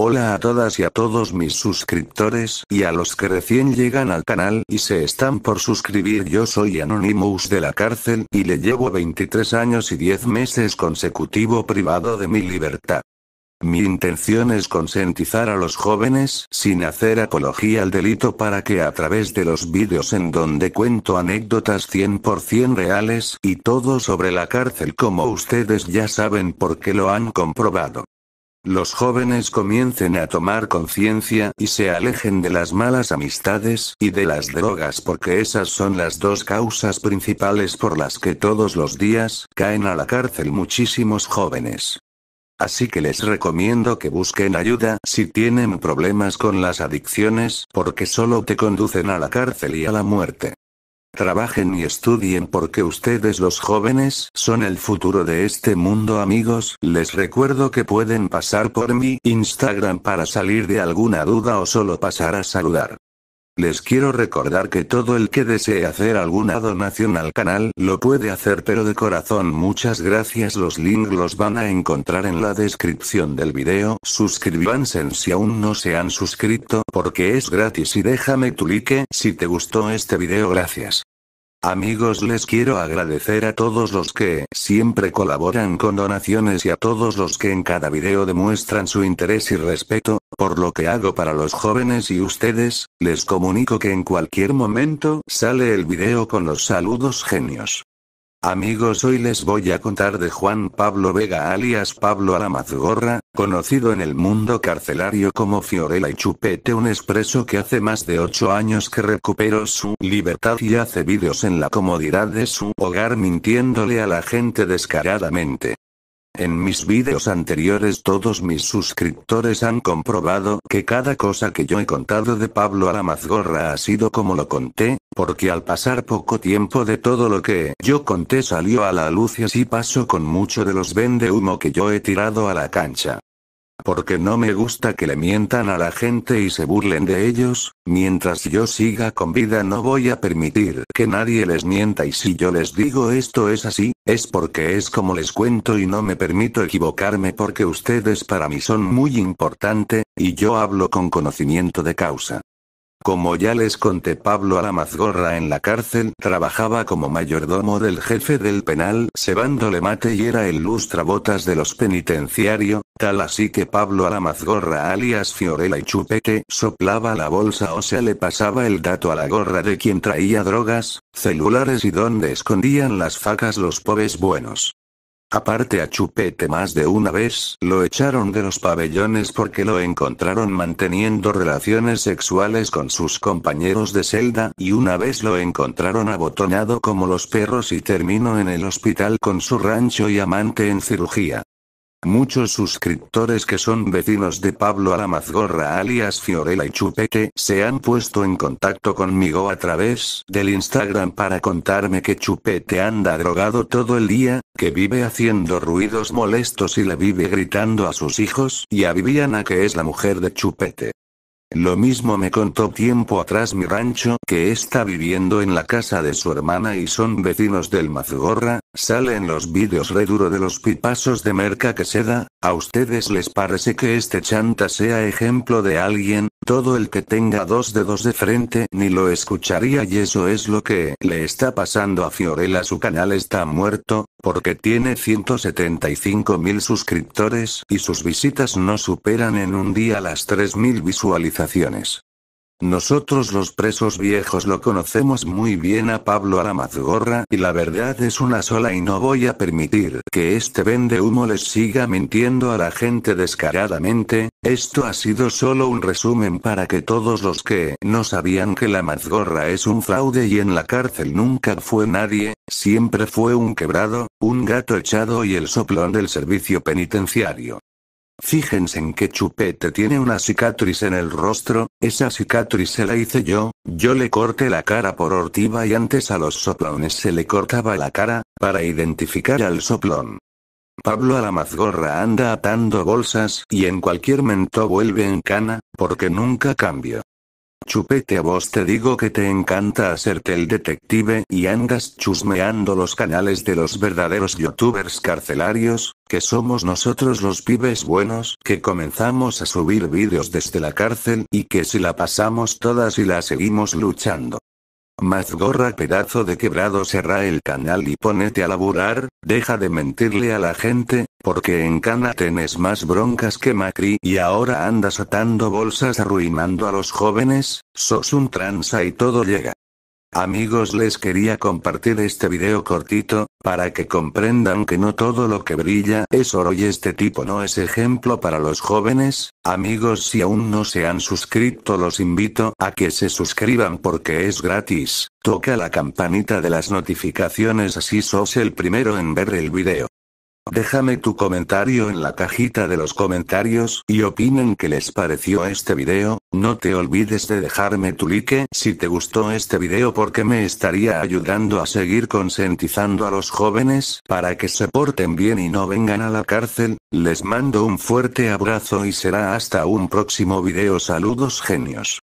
Hola a todas y a todos mis suscriptores y a los que recién llegan al canal y se están por suscribir. Yo soy Anonymous de la cárcel y le llevo 23 años y 10 meses consecutivo privado de mi libertad. Mi intención es consentizar a los jóvenes sin hacer apología al delito para que a través de los vídeos en donde cuento anécdotas 100% reales y todo sobre la cárcel como ustedes ya saben porque lo han comprobado los jóvenes comiencen a tomar conciencia y se alejen de las malas amistades y de las drogas porque esas son las dos causas principales por las que todos los días caen a la cárcel muchísimos jóvenes. Así que les recomiendo que busquen ayuda si tienen problemas con las adicciones porque solo te conducen a la cárcel y a la muerte. Trabajen y estudien porque ustedes los jóvenes son el futuro de este mundo amigos. Les recuerdo que pueden pasar por mi Instagram para salir de alguna duda o solo pasar a saludar. Les quiero recordar que todo el que desee hacer alguna donación al canal lo puede hacer pero de corazón muchas gracias los links los van a encontrar en la descripción del video suscríbanse si aún no se han suscrito porque es gratis y déjame tu like si te gustó este video gracias Amigos les quiero agradecer a todos los que siempre colaboran con donaciones y a todos los que en cada video demuestran su interés y respeto, por lo que hago para los jóvenes y ustedes, les comunico que en cualquier momento sale el video con los saludos genios. Amigos, hoy les voy a contar de Juan Pablo Vega alias Pablo Alamazgorra, conocido en el mundo carcelario como Fiorella y Chupete, un expreso que hace más de 8 años que recuperó su libertad y hace vídeos en la comodidad de su hogar mintiéndole a la gente descaradamente. En mis vídeos anteriores todos mis suscriptores han comprobado que cada cosa que yo he contado de Pablo a la mazgorra ha sido como lo conté, porque al pasar poco tiempo de todo lo que yo conté salió a la luz y así pasó con mucho de los vende humo que yo he tirado a la cancha. Porque no me gusta que le mientan a la gente y se burlen de ellos, mientras yo siga con vida no voy a permitir que nadie les mienta y si yo les digo esto es así, es porque es como les cuento y no me permito equivocarme porque ustedes para mí son muy importante, y yo hablo con conocimiento de causa. Como ya les conté Pablo a en la cárcel trabajaba como mayordomo del jefe del penal cebándole mate y era el lustrabotas de los penitenciarios, Tal así que Pablo a la mazgorra alias Fiorella y Chupete soplaba la bolsa o se le pasaba el dato a la gorra de quien traía drogas, celulares y donde escondían las facas los pobres buenos. Aparte a Chupete más de una vez lo echaron de los pabellones porque lo encontraron manteniendo relaciones sexuales con sus compañeros de celda y una vez lo encontraron abotonado como los perros y terminó en el hospital con su rancho y amante en cirugía. Muchos suscriptores que son vecinos de Pablo Alamazgorra alias Fiorella y Chupete se han puesto en contacto conmigo a través del Instagram para contarme que Chupete anda drogado todo el día, que vive haciendo ruidos molestos y le vive gritando a sus hijos y a Viviana que es la mujer de Chupete. Lo mismo me contó tiempo atrás mi rancho, que está viviendo en la casa de su hermana y son vecinos del Mazugorra, sale en los vídeos re duro de los pipasos de merca que se da, a ustedes les parece que este chanta sea ejemplo de alguien, todo el que tenga dos dedos de frente ni lo escucharía y eso es lo que le está pasando a Fiorella. Su canal está muerto, porque tiene 175 mil suscriptores y sus visitas no superan en un día las 3.000 visualizaciones. Nosotros los presos viejos lo conocemos muy bien a Pablo a y la verdad es una sola y no voy a permitir que este vende humo les siga mintiendo a la gente descaradamente, esto ha sido solo un resumen para que todos los que no sabían que la mazgorra es un fraude y en la cárcel nunca fue nadie, siempre fue un quebrado, un gato echado y el soplón del servicio penitenciario. Fíjense en que Chupete tiene una cicatriz en el rostro, esa cicatriz se la hice yo, yo le corté la cara por ortiva y antes a los soplones se le cortaba la cara, para identificar al soplón. Pablo a la mazgorra anda atando bolsas y en cualquier momento vuelve en cana, porque nunca cambio. Chupete a vos te digo que te encanta hacerte el detective y andas chusmeando los canales de los verdaderos youtubers carcelarios, que somos nosotros los pibes buenos que comenzamos a subir vídeos desde la cárcel y que si la pasamos todas y la seguimos luchando. Mazgorra pedazo de quebrado cerra el canal y ponete a laburar, deja de mentirle a la gente, porque en Cana tenés más broncas que Macri y ahora andas atando bolsas arruinando a los jóvenes, sos un tranza y todo llega. Amigos les quería compartir este video cortito, para que comprendan que no todo lo que brilla es oro y este tipo no es ejemplo para los jóvenes, amigos si aún no se han suscrito los invito a que se suscriban porque es gratis, toca la campanita de las notificaciones así sos el primero en ver el video. Déjame tu comentario en la cajita de los comentarios y opinen qué les pareció este video, no te olvides de dejarme tu like si te gustó este video porque me estaría ayudando a seguir concientizando a los jóvenes para que se porten bien y no vengan a la cárcel, les mando un fuerte abrazo y será hasta un próximo video saludos genios.